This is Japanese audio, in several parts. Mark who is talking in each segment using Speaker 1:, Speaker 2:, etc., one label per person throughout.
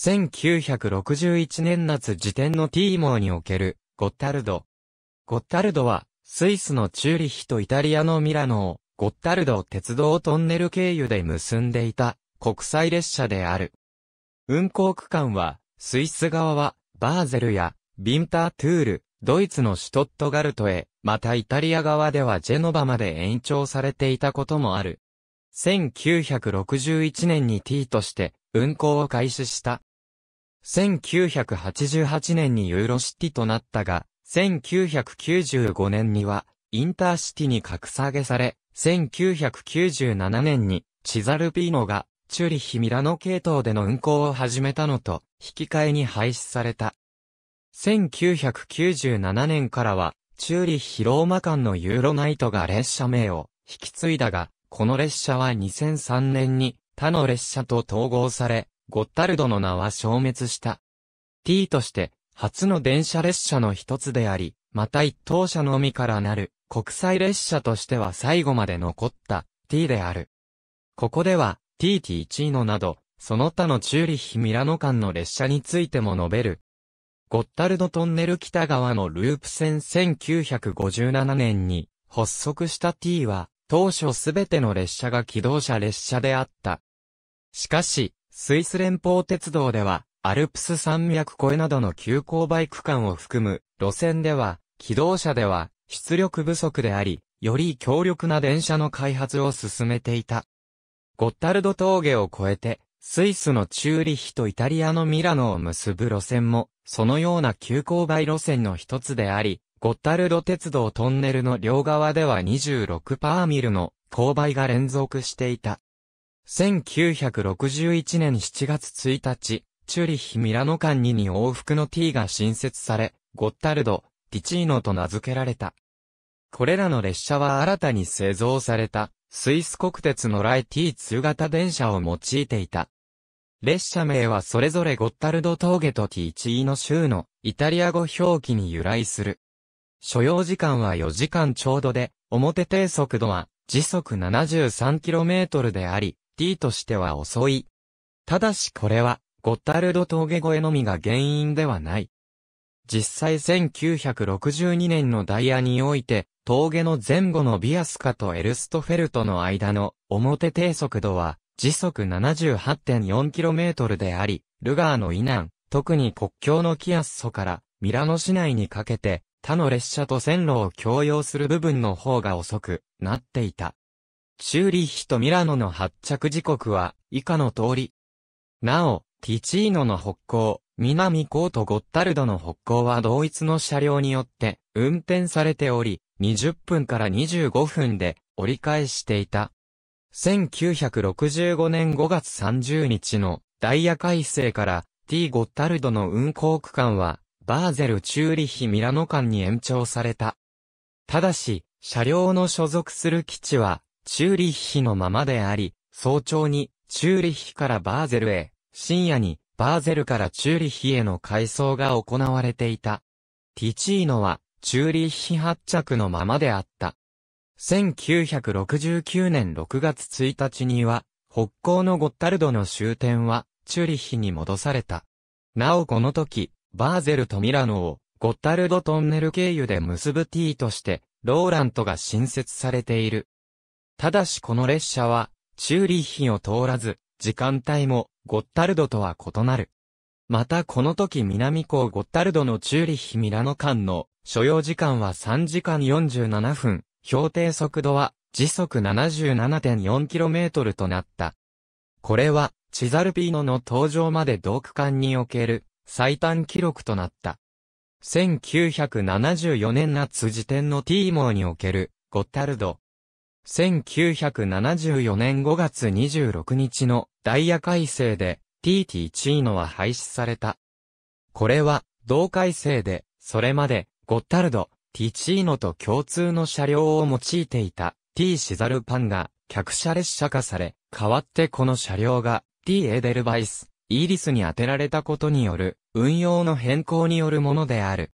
Speaker 1: 1961年夏時点のティーモーにおける、ゴッタルド。ゴッタルドは、スイスのチューリヒとイタリアのミラノを、ゴッタルド鉄道トンネル経由で結んでいた、国際列車である。運行区間は、スイス側は、バーゼルや、ビンタートゥール、ドイツのシュトットガルトへ、またイタリア側ではジェノバまで延長されていたこともある。1961年に T として運行を開始した。1988年にユーロシティとなったが、1995年にはインターシティに格下げされ、1997年にチザルピーノがチューリヒ・ミラノ系統での運行を始めたのと引き換えに廃止された。1997年からはチューリヒ・ローマ間のユーロナイトが列車名を引き継いだが、この列車は2003年に他の列車と統合され、ゴッタルドの名は消滅した。T として、初の電車列車の一つであり、また一等車のみからなる、国際列車としては最後まで残った、T である。ここでは、TT 1位のなど、その他のチューリッヒ・ミラノ間の列車についても述べる。ゴッタルドトンネル北側のループ線1957年に発足した T は、当初すべての列車が起動車列車であった。しかし、スイス連邦鉄道では、アルプス山脈越えなどの急勾配区間を含む路線では、機動車では出力不足であり、より強力な電車の開発を進めていた。ゴッタルド峠を越えて、スイスのチューリヒとイタリアのミラノを結ぶ路線も、そのような急勾配路線の一つであり、ゴッタルド鉄道トンネルの両側では26パーミルの勾配が連続していた。1961年7月1日、チューリヒ・ミラノ間2に往復の T が新設され、ゴッタルド、ティチーノと名付けられた。これらの列車は新たに製造された、スイス国鉄のライ T2 型電車を用いていた。列車名はそれぞれゴッタルド峠とティチーノ州のイタリア語表記に由来する。所要時間は4時間ちょうどで、表低速度は時速 73km であり、D としては遅い。ただしこれは、ゴッタルド峠越えのみが原因ではない。実際1962年のダイヤにおいて、峠の前後のビアスカとエルストフェルトの間の表低速度は時速 78.4km であり、ルガーの以南、特に国境のキアッソからミラノ市内にかけて他の列車と線路を共用する部分の方が遅くなっていた。チューリッヒとミラノの発着時刻は以下の通り。なお、ティチーノの北港、南港とゴッタルドの北港は同一の車両によって運転されており、20分から25分で折り返していた。1965年5月30日のダイヤ改正から T ゴッタルドの運行区間はバーゼル・チューリヒ・ミラノ間に延長された。ただし、車両の所属する基地はチューリッヒのままであり、早朝にチューリッヒからバーゼルへ、深夜にバーゼルからチューリッヒへの改装が行われていた。ティチーノはチューリッヒ発着のままであった。1969年6月1日には、北港のゴッタルドの終点は、チューリッヒに戻された。なおこの時、バーゼルとミラノを、ゴッタルドトンネル経由で結ぶ T として、ローラントが新設されている。ただしこの列車は、チューリッヒを通らず、時間帯も、ゴッタルドとは異なる。またこの時南港ゴッタルドのチューリッヒミラノ間の所要時間は3時間47分、標定速度は時速 77.4km となった。これはチザルピーノの登場まで同区間における最短記録となった。1974年夏時点のティーモーにおけるゴッタルド1974年5月26日のダイヤ改正で t t チーノは廃止された。これは、同改正で、それまで、ゴッタルド、ティチーノと共通の車両を用いていた T シザルパンが客車列車化され、代わってこの車両が T エデルバイス、イーリスに当てられたことによる運用の変更によるものである。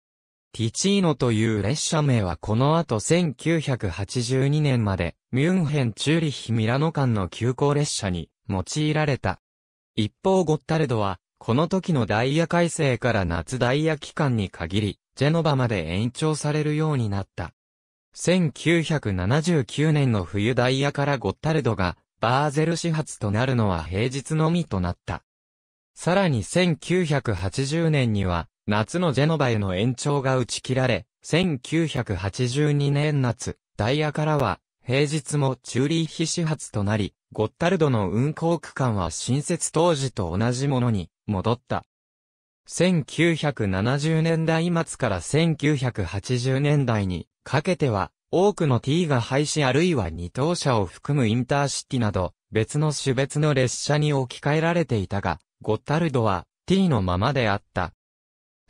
Speaker 1: ティチーノという列車名はこの後1982年まで、ミュンヘン・チューリッヒ・ミラノ間の急行列車に用いられた。一方ゴッタルドは、この時のダイヤ改正から夏ダイヤ期間に限り、ジェノバまで延長されるようになった。1979年の冬ダイヤからゴッタルドが、バーゼル始発となるのは平日のみとなった。さらに1980年には、夏のジェノバへの延長が打ち切られ、1982年夏、ダイヤからは、平日もチューリーヒ始発となり、ゴッタルドの運行区間は新設当時と同じものに戻った。1970年代末から1980年代にかけては、多くの T が廃止あるいは二等車を含むインターシティなど、別の種別の列車に置き換えられていたが、ゴッタルドは T のままであった。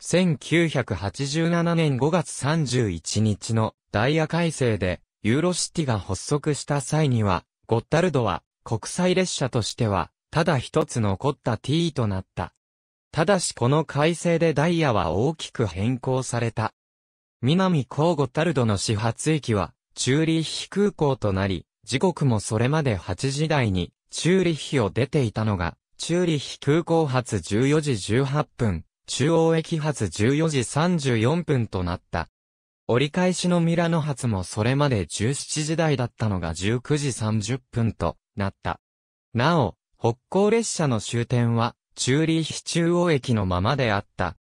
Speaker 1: 1987年5月31日のダイヤ改正でユーロシティが発足した際には、ゴッタルドは国際列車としては、ただ一つ残った T となった。ただしこの改正でダイヤは大きく変更された。南高ゴタルドの始発駅は、チューリッヒ空港となり、時刻もそれまで8時台に、チューリッヒを出ていたのが、チューリッヒ空港発14時18分、中央駅発14時34分となった。折り返しのミラノ発もそれまで17時台だったのが19時30分となった。なお、北港列車の終点は、チューリーヒ中央駅のままであった。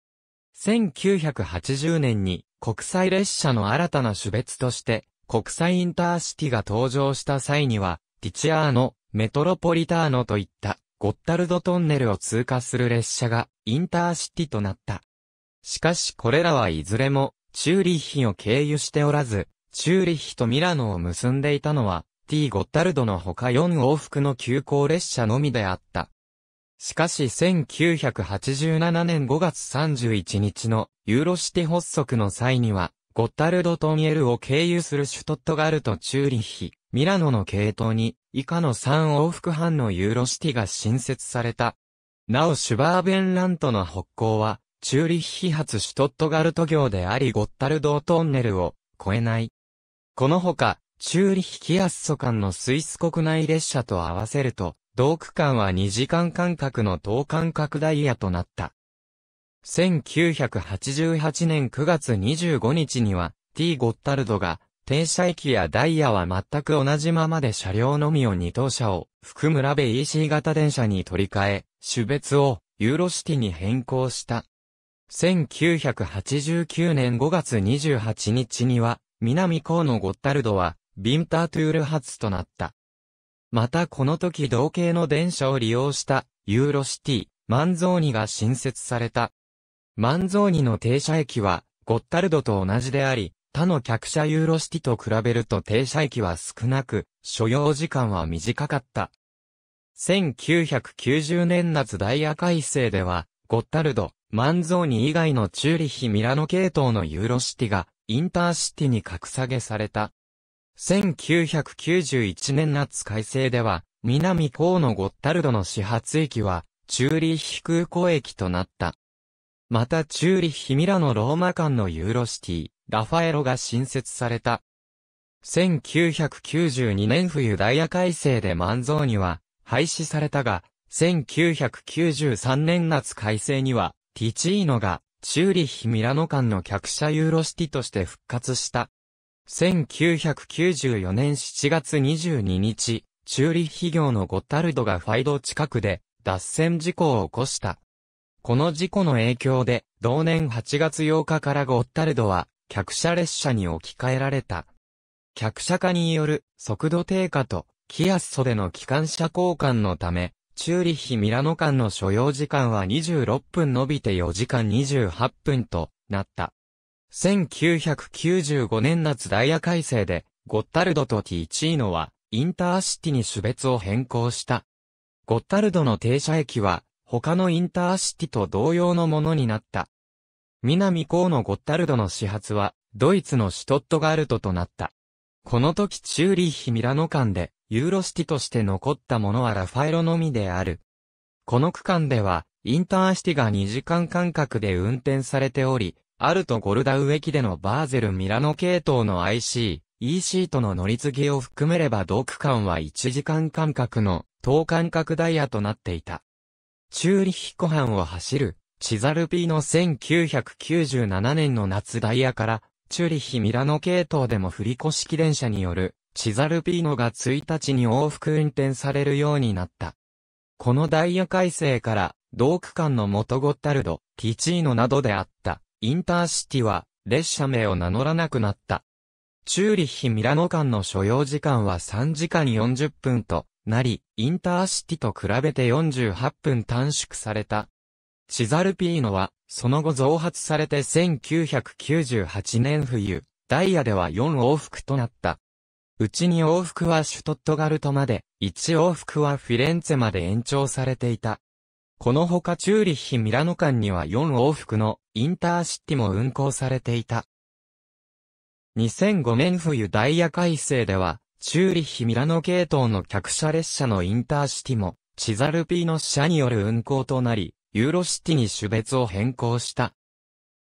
Speaker 1: 1980年に国際列車の新たな種別として、国際インターシティが登場した際には、ティチアーノ、メトロポリターノといったゴッタルドトンネルを通過する列車がインターシティとなった。しかしこれらはいずれもチューリッヒを経由しておらず、チューリッヒとミラノを結んでいたのは T ゴッタルドの他4往復の急行列車のみであった。しかし1987年5月31日のユーロシティ発足の際には、ゴッタルド・トンエルを経由するシュトットガルト・チューリッヒ、ミラノの系統に、以下の3往復半のユーロシティが新設された。なおシュバーベンラントの北港は、チューリッヒ発シュトットガルト行でありゴッタルド・トンネルを超えない。このほか、チューリッヒキアッソ間のスイス国内列車と合わせると、同区間は2時間間隔の等間隔ダイヤとなった。1988年9月25日には、T ゴッタルドが、停車駅やダイヤは全く同じままで車両のみを2等車を含むラベ EC 型電車に取り替え、種別をユーロシティに変更した。1989年5月28日には、南高のゴッタルドは、ビンタートゥール発となった。またこの時同型の電車を利用した、ユーロシティ、マンゾーニが新設された。マンゾーニの停車駅は、ゴッタルドと同じであり、他の客車ユーロシティと比べると停車駅は少なく、所要時間は短かった。1990年夏ダイヤ改正では、ゴッタルド、マンゾーニ以外のチューリヒ・ミラノ系統のユーロシティが、インターシティに格下げされた。1991年夏改正では、南方のゴッタルドの始発駅は、チューリヒ空港駅となった。またチューリッヒ・ミラノ・ローマ間のユーロシティ、ラファエロが新設された。1992年冬ダイヤ改正で万蔵には廃止されたが、1993年夏改正には、ティチーノがチューリッヒ・ミラノ間の客車ユーロシティとして復活した。1994年7月22日、チューリッヒ業のゴッタルドがファイド近くで脱線事故を起こした。この事故の影響で、同年8月8日からゴッタルドは、客車列車に置き換えられた。客車化による速度低下と、キアッソでの機関車交換のため、チューリッヒ・ミラノ間の所要時間は26分伸びて4時間28分となった。1995年夏ダイヤ改正で、ゴッタルドとティチーノは、インターシティに種別を変更した。ゴッタルドの停車駅は、他のインターシティと同様のものになった。南高のゴッタルドの始発は、ドイツのシュトットガルトとなった。この時チューリッヒ・ミラノ間で、ユーロシティとして残ったものはラファエロのみである。この区間では、インターシティが2時間間隔で運転されており、アルト・ゴルダウ駅でのバーゼル・ミラノ系統の IC、EC との乗り継ぎを含めれば同区間は1時間間隔の等間隔ダイヤとなっていた。チューリヒ湖畔を走る、チザルピーノ1997年の夏ダイヤから、チューリヒミラノ系統でも振りし式電車による、チザルピーノが1日に往復運転されるようになった。このダイヤ改正から、同区間のモトゴッタルド、ティチーノなどであった、インターシティは、列車名を名乗らなくなった。チューリヒ・ミラノ間の所要時間は3時間40分と、なり、インターシティと比べて48分短縮された。チザルピーノは、その後増発されて1998年冬、ダイヤでは4往復となった。うちに往復はシュトットガルトまで、1往復はフィレンツェまで延長されていた。このほかチューリッヒ・ミラノ間には4往復のインターシティも運行されていた。2005年冬ダイヤ改正では、チューリヒ・ミラノ系統の客車列車のインターシティも、チザルピーノ車による運行となり、ユーロシティに種別を変更した。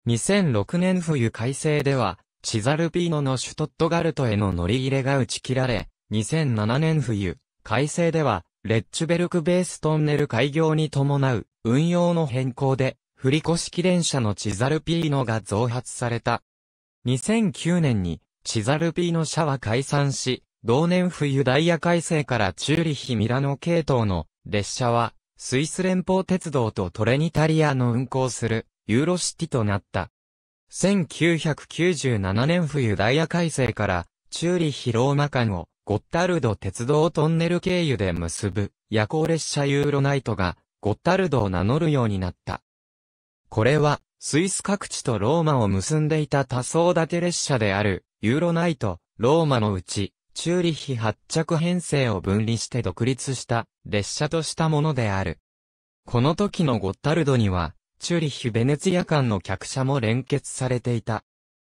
Speaker 1: 2006年冬改正では、チザルピーノのシュトットガルトへの乗り入れが打ち切られ、2007年冬改正では、レッチュベルクベーストンネル開業に伴う運用の変更で、振り越し機電車のチザルピーノが増発された。2009年にチザルピーノ社は解散し、同年冬ダイヤ改正からチューリヒ・ミラノ系統の列車は、スイス連邦鉄道とトレニタリアの運行するユーロシティとなった。1997年冬ダイヤ改正からチューリヒ・ローマ間をゴッタルド鉄道トンネル経由で結ぶ夜行列車ユーロナイトがゴッタルドを名乗るようになった。これはスイス各地とローマを結んでいた多層建て列車であるユーロナイト、ローマのうちチューリヒ発着編成を分離して独立した列車としたものである。この時のゴッタルドには、チューリヒ・ベネツィア間の客車も連結されていた。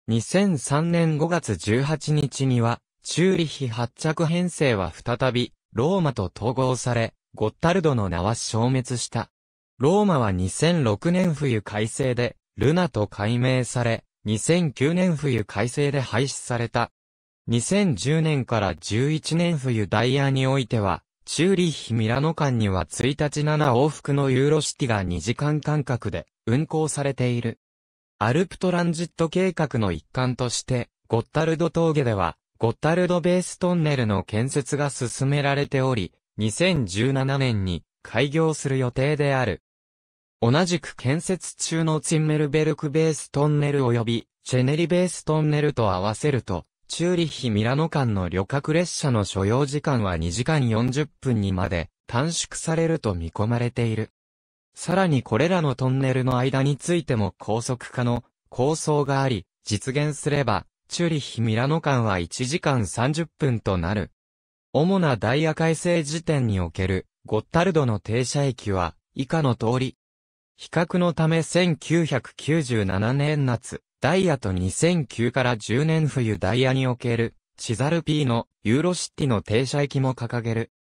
Speaker 1: 2003年5月18日には、チューリヒ発着編成は再び、ローマと統合され、ゴッタルドの名は消滅した。ローマは2006年冬改正で、ルナと改名され、2009年冬改正で廃止された。2010年から11年冬ダイヤにおいては、チューリッヒ・ミラノ間には1日7往復のユーロシティが2時間間隔で運行されている。アルプトランジット計画の一環として、ゴッタルド峠では、ゴッタルドベーストンネルの建設が進められており、2017年に開業する予定である。同じく建設中のツィンメルベルクベーストンネル及び、チェネリベーストンネルと合わせると、チューリッヒ・ミラノ間の旅客列車の所要時間は2時間40分にまで短縮されると見込まれている。さらにこれらのトンネルの間についても高速化の構想があり、実現すれば、チューリッヒ・ミラノ間は1時間30分となる。主なダイヤ改正時点におけるゴッタルドの停車駅は以下の通り。比較のため1997年夏、ダイヤと2009から10年冬ダイヤにおける、チザルピーのユーロシティの停車駅も掲げる。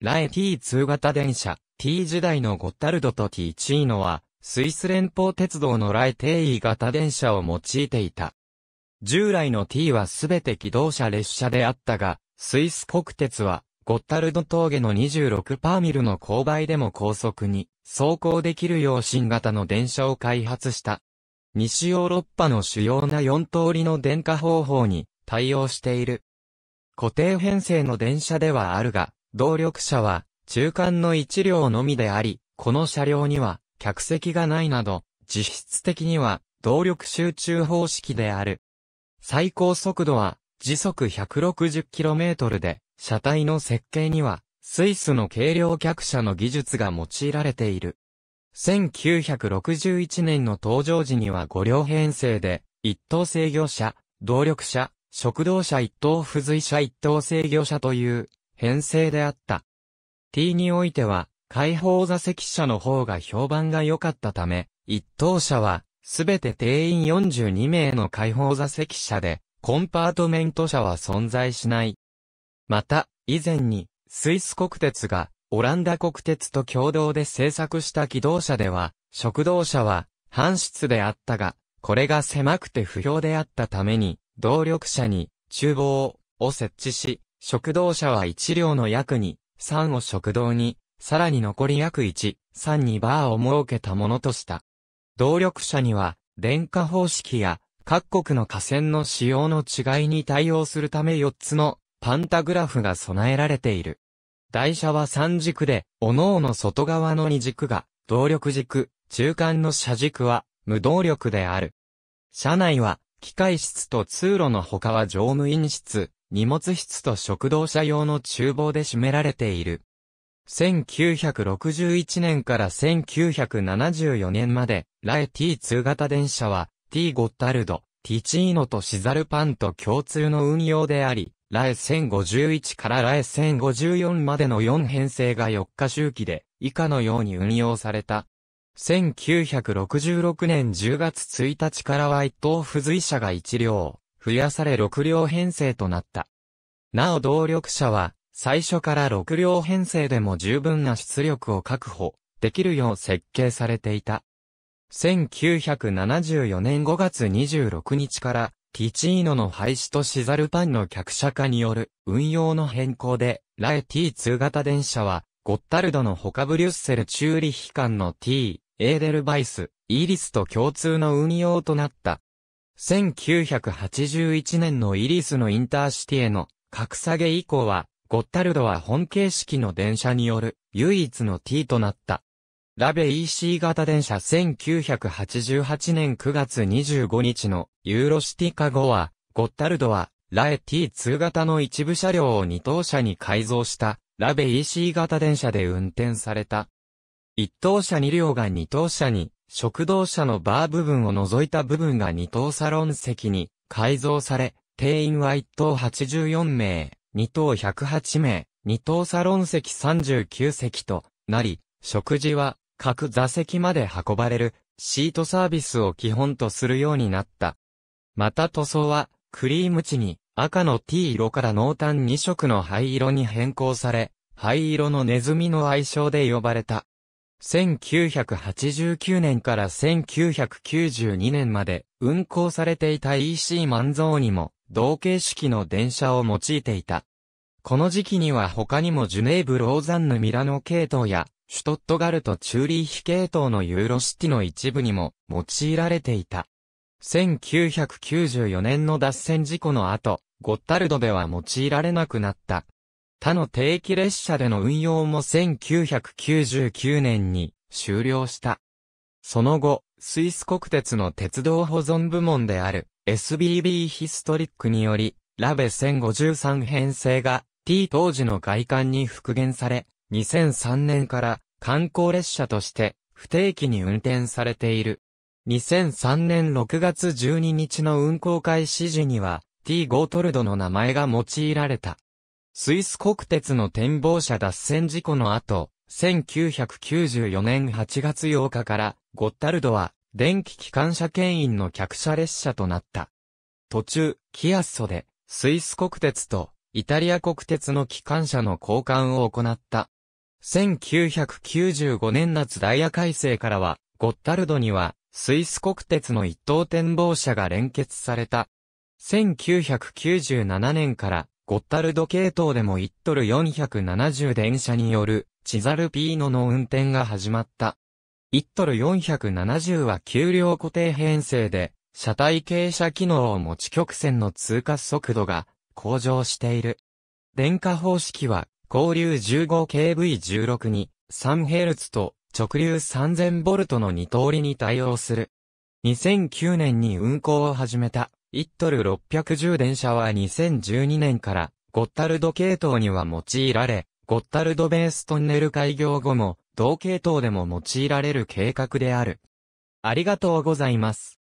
Speaker 1: ラエ T2 型電車、T 時代のゴッタルドと T チーノは、スイス連邦鉄道のラエイ型電車を用いていた。従来の T はすべて機動車列車であったが、スイス国鉄は、ゴッタルド峠の26パーミルの勾配でも高速に走行できるよう新型の電車を開発した。西ヨーロッパの主要な4通りの電化方法に対応している。固定編成の電車ではあるが、動力車は中間の1両のみであり、この車両には客席がないなど、実質的には動力集中方式である。最高速度は時速 160km で、車体の設計にはスイスの軽量客車の技術が用いられている。1961年の登場時には5両編成で、一等制御車、動力車、食堂車一等付随車一等制御車という編成であった。T においては、開放座席車の方が評判が良かったため、一等車は、すべて定員42名の開放座席車で、コンパートメント車は存在しない。また、以前に、スイス国鉄が、オランダ国鉄と共同で製作した機動車では、食堂車は、半室であったが、これが狭くて不評であったために、動力車に、厨房を設置し、食堂車は1両の約に、3を食堂に、さらに残り約1、3にバーを設けたものとした。動力車には、電化方式や、各国の河川の使用の違いに対応するため4つのパンタグラフが備えられている。台車は三軸で、おのおの外側の二軸が、動力軸、中間の車軸は、無動力である。車内は、機械室と通路の他は乗務員室、荷物室と食堂車用の厨房で占められている。1961年から1974年まで、ライ T2 型電車は、T ゴッタルド、ティチーノとシザルパンと共通の運用であり、ラエ1051からラエ1054までの4編成が4日周期で以下のように運用された。1966年10月1日からは一等付随者が1両、増やされ6両編成となった。なお動力車は、最初から6両編成でも十分な出力を確保できるよう設計されていた。1974年5月26日からティチーノの廃止とシザルパンの客車化による運用の変更で、ライ T2 型電車は、ゴッタルドの他ブリュッセル・チューリヒ間の T、エーデルバイス、イーリスと共通の運用となった。1981年のイリスのインターシティへの格下げ以降は、ゴッタルドは本形式の電車による唯一の T となった。ラベ EC 型電車1988年9月25日のユーロシティカ後は、ゴッタルドは、ラエ T2 型の一部車両を二等車に改造した、ラベ EC 型電車で運転された。一等車二両が二等車に、食堂車のバー部分を除いた部分が二等サロン席に改造され、定員は一等84名、二等108名、二等サロン席39席となり、食事は各座席まで運ばれるシートサービスを基本とするようになった。また塗装はクリーム地に赤の T 色から濃淡2色の灰色に変更され、灰色のネズミの愛称で呼ばれた。1989年から1992年まで運行されていた EC 万蔵にも同形式の電車を用いていた。この時期には他にもジュネーブ・ローザンヌ・ミラノ系統やシュトットガルト・チューリーヒ系統のユーロシティの一部にも用いられていた。1994年の脱線事故の後、ゴッタルドでは用いられなくなった。他の定期列車での運用も1999年に終了した。その後、スイス国鉄の鉄道保存部門である SBB ヒストリックにより、ラベ1053編成が T 当時の外観に復元され、2003年から観光列車として不定期に運転されている。2003年6月12日の運行開始時には T ゴートルドの名前が用いられた。スイス国鉄の展望車脱線事故の後、1994年8月8日からゴッタルドは電気機関車牽引の客車列車となった。途中、キアッソでスイス国鉄とイタリア国鉄の機関車の交換を行った。1995年夏ダイヤ改正からは、ゴッタルドには、スイス国鉄の一等展望車が連結された。1997年から、ゴッタルド系統でも1トル470電車による、チザルピーノの運転が始まった。1トル470は給料固定編成で、車体傾斜機能を持ち曲線の通過速度が向上している。電化方式は交流 15kV16 に 3Hz と直流 3000V の2通りに対応する。2009年に運行を始めた1トル610電車は2012年からゴッタルド系統には用いられ、ゴッタルドベーストンネル開業後も同系統でも用いられる計画である。ありがとうございます。